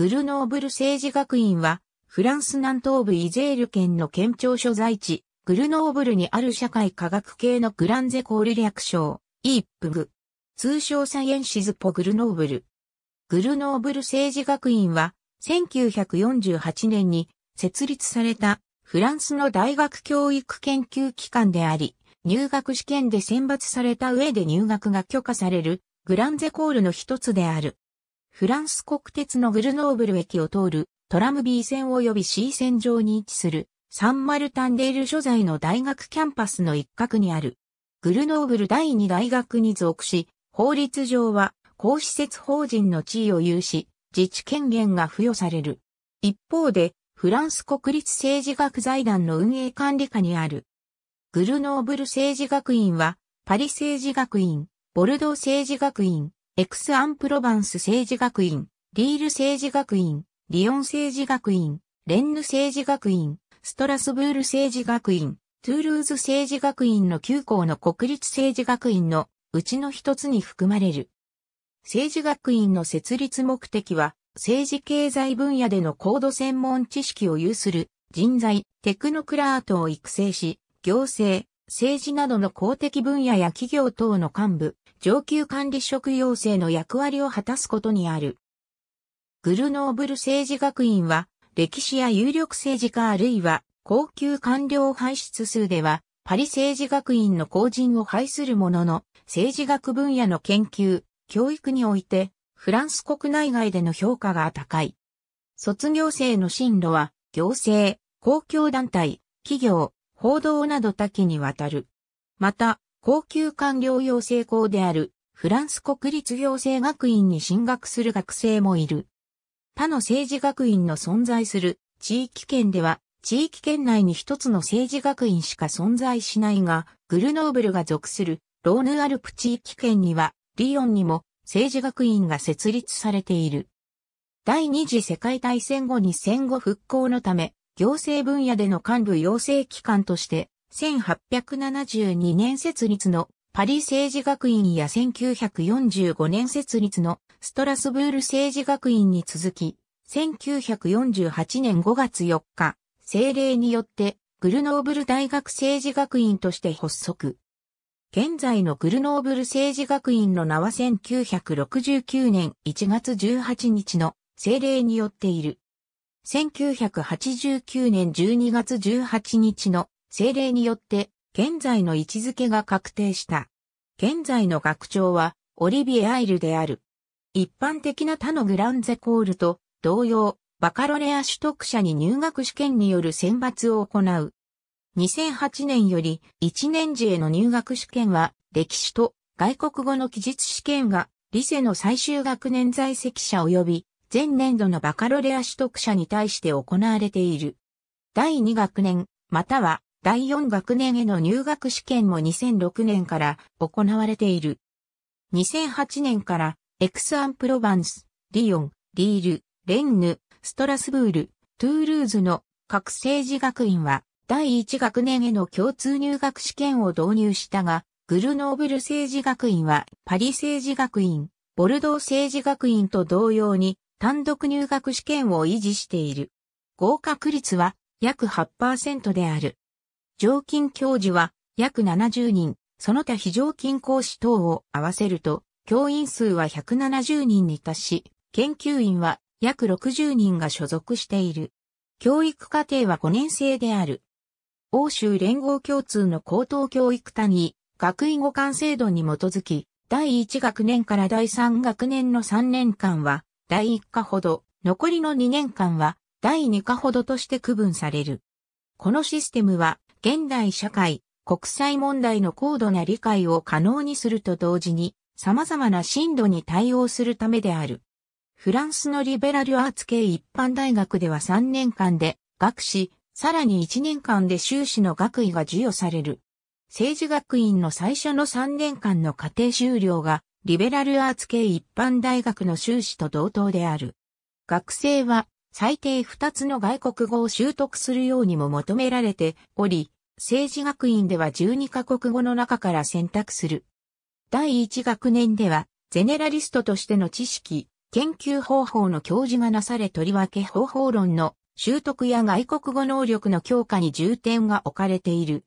グルノーブル政治学院は、フランス南東部イゼール県の県庁所在地、グルノーブルにある社会科学系のグランゼコール略称、イープグ。通称サイエンシズポグルノーブル。グルノーブル政治学院は、1948年に設立されたフランスの大学教育研究機関であり、入学試験で選抜された上で入学が許可されるグランゼコールの一つである。フランス国鉄のグルノーブル駅を通るトラム B 線及び C 線上に位置するサンマルタンデール所在の大学キャンパスの一角にある。グルノーブル第二大学に属し、法律上は公施設法人の地位を有し、自治権限が付与される。一方で、フランス国立政治学財団の運営管理下にある。グルノーブル政治学院は、パリ政治学院、ボルドー政治学院、エクス・アンプロバンス政治学院、リール政治学院、リオン政治学院、レンヌ政治学院、ストラスブール政治学院、トゥールーズ政治学院の9校の国立政治学院のうちの一つに含まれる。政治学院の設立目的は、政治経済分野での高度専門知識を有する人材、テクノクラートを育成し、行政、政治などの公的分野や企業等の幹部、上級管理職養成の役割を果たすことにある。グルノーブル政治学院は、歴史や有力政治家あるいは高級官僚輩出数では、パリ政治学院の後人を排するものの、政治学分野の研究、教育において、フランス国内外での評価が高い。卒業生の進路は、行政、公共団体、企業、報道など多岐にわたる。また、高級官僚養成校であるフランス国立行政学院に進学する学生もいる。他の政治学院の存在する地域圏では地域圏内に一つの政治学院しか存在しないが、グルノーブルが属するローヌアルプ地域圏にはリヨンにも政治学院が設立されている。第二次世界大戦後に戦後復興のため、行政分野での幹部養成機関として1872年設立のパリ政治学院や1945年設立のストラスブール政治学院に続き、1948年5月4日、政令によってグルノーブル大学政治学院として発足。現在のグルノーブル政治学院の名は1969年1月18日の政令によっている。1989年12月18日の政令によって現在の位置づけが確定した。現在の学長はオリビエ・アイルである。一般的な他のグランゼコールと同様、バカロレア取得者に入学試験による選抜を行う。2008年より1年次への入学試験は歴史と外国語の記述試験が理性の最終学年在籍者及び前年度のバカロレア取得者に対して行われている。第2学年、または第4学年への入学試験も2006年から行われている。2008年からエクスアンプロバンス、リヨン、リール、レンヌ、ストラスブール、トゥールーズの各政治学院は第1学年への共通入学試験を導入したが、グルノーブル政治学院はパリ政治学院、ボルドー政治学院と同様に単独入学試験を維持している。合格率は約8%である。常勤教授は約70人、その他非常勤講師等を合わせると、教員数は170人に達し、研究員は約60人が所属している。教育課程は5年生である。欧州連合共通の高等教育単位、学位互換制度に基づき、第1学年から第3学年の3年間は、第1課ほど、残りの2年間は、第2課ほどとして区分される。このシステムは、現代社会、国際問題の高度な理解を可能にすると同時に、様々な進度に対応するためである。フランスのリベラルアーツ系一般大学では3年間で学士、さらに1年間で修士の学位が授与される。政治学院の最初の3年間の課程修了が、リベラルアーツ系一般大学の修士と同等である。学生は最低2つの外国語を習得するようにも求められており、政治学院では12カ国語の中から選択する。第1学年では、ゼネラリストとしての知識、研究方法の教授がなされとりわけ方法論の習得や外国語能力の強化に重点が置かれている。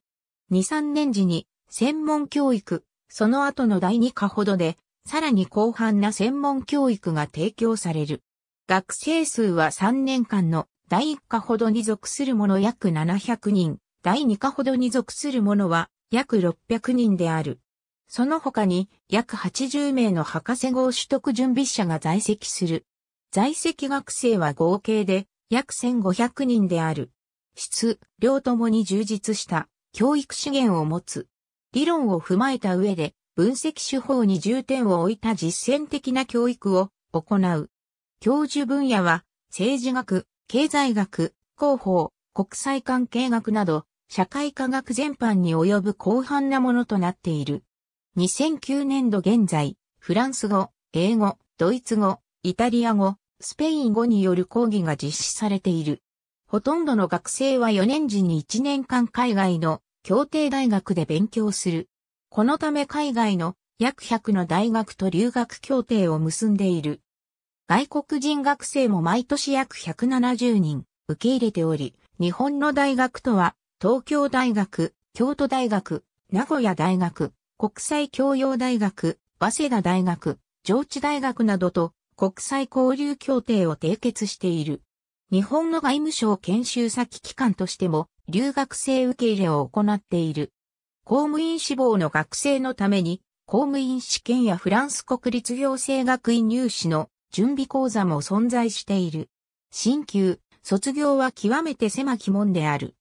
2、3年時に専門教育、その後の第2課ほどで、さらに広範な専門教育が提供される。学生数は3年間の第1課ほどに属する者約700人、第2課ほどに属する者は約600人である。その他に約80名の博士号取得準備者が在籍する。在籍学生は合計で約1500人である。質、量ともに充実した教育資源を持つ。理論を踏まえた上で分析手法に重点を置いた実践的な教育を行う。教授分野は、政治学、経済学、広報、国際関係学など、社会科学全般に及ぶ広範なものとなっている。2009年度現在、フランス語、英語、ドイツ語、イタリア語、スペイン語による講義が実施されている。ほとんどの学生は4年時に1年間海外の協定大学で勉強する。このため海外の約100の大学と留学協定を結んでいる。外国人学生も毎年約170人受け入れており、日本の大学とは、東京大学、京都大学、名古屋大学、国際教養大学、早稲田大学、上智大学などと国際交流協定を締結している。日本の外務省研修先機関としても留学生受け入れを行っている。公務員志望の学生のために公務員試験やフランス国立行政学院入試の準備講座も存在している。新旧、卒業は極めて狭き門である。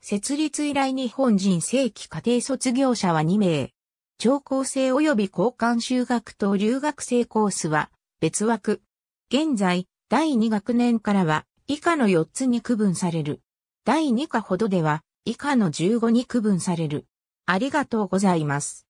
設立以来日本人正規家庭卒業者は2名。超高生及び交換修学と留学生コースは別枠。現在、第2学年からは以下の4つに区分される。第2課ほどでは以下の15に区分される。ありがとうございます。